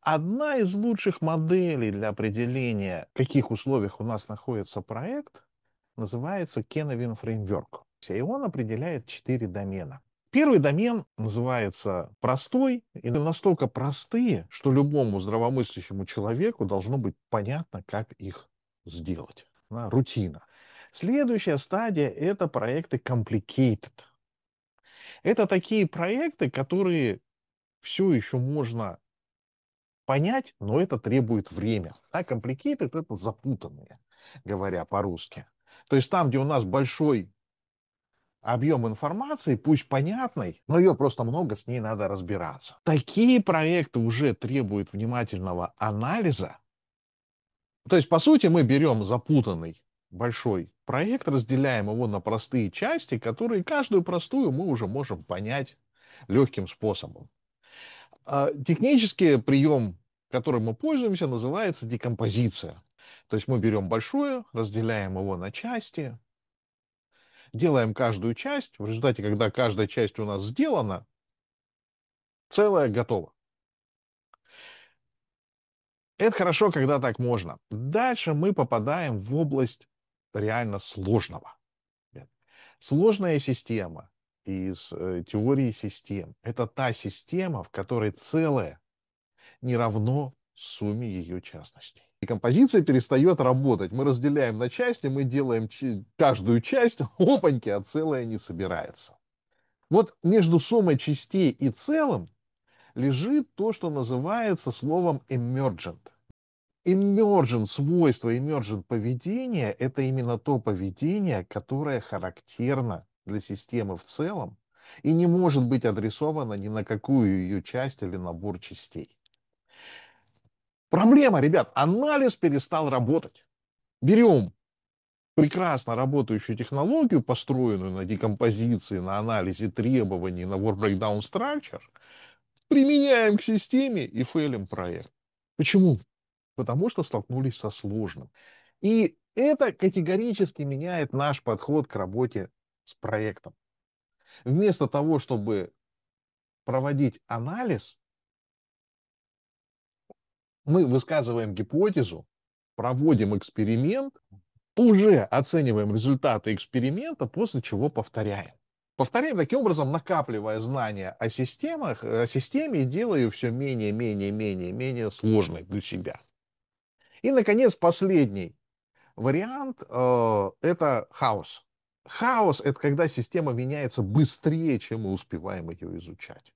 Одна из лучших моделей для определения, в каких условиях у нас находится проект, называется Kenovin Framework. И он определяет четыре домена. Первый домен называется простой, и настолько простые, что любому здравомыслящему человеку должно быть понятно, как их сделать. Да, рутина. Следующая стадия – это проекты complicated. Это такие проекты, которые все еще можно понять, но это требует время. А complicated — это запутанные, говоря по-русски. То есть там, где у нас большой объем информации, пусть понятной, но ее просто много, с ней надо разбираться. Такие проекты уже требуют внимательного анализа. То есть, по сути, мы берем запутанный большой проект, разделяем его на простые части, которые каждую простую мы уже можем понять легким способом. А, Технический прием, которым мы пользуемся, называется декомпозиция. То есть мы берем большое, разделяем его на части, делаем каждую часть. В результате, когда каждая часть у нас сделана, целое готово. Это хорошо, когда так можно. Дальше мы попадаем в область реально сложного. Сложная система, из э, теории систем. Это та система, в которой целое не равно сумме ее частностей. И композиция перестает работать. Мы разделяем на части, мы делаем каждую часть, опаньки, а целое не собирается. Вот между суммой частей и целым лежит то, что называется словом emergent. Emergent свойство, emergent поведение – это именно то поведение, которое характерно для системы в целом и не может быть адресована ни на какую ее часть или набор частей. Проблема, ребят, анализ перестал работать. Берем прекрасно работающую технологию, построенную на декомпозиции, на анализе требований, на work breakdown structure, применяем к системе и фейлим проект. Почему? Потому что столкнулись со сложным. И это категорически меняет наш подход к работе с проектом. Вместо того, чтобы проводить анализ, мы высказываем гипотезу, проводим эксперимент, уже оцениваем результаты эксперимента, после чего повторяем. Повторяем таким образом, накапливая знания о системах, э, о системе, делаю все менее, менее, менее, менее сложной для себя. И, наконец, последний вариант э, это хаос. Хаос — это когда система меняется быстрее, чем мы успеваем ее изучать.